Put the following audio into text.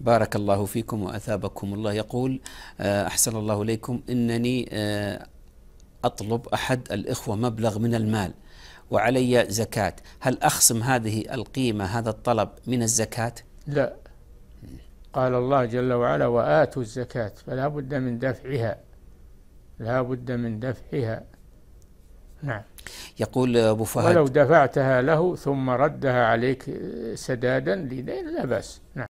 بارك الله فيكم واثابكم الله يقول آه، احسن الله اليكم انني آه، اطلب احد الاخوه مبلغ من المال وعلي زكاه هل اخصم هذه القيمه هذا الطلب من الزكاه لا قال الله جل وعلا واتوا الزكاه فلا بد من دفعها لا بد من دفعها نعم يقول آه، ابو فهد ولو دفعتها له ثم ردها عليك سدادا لدين لا باس نعم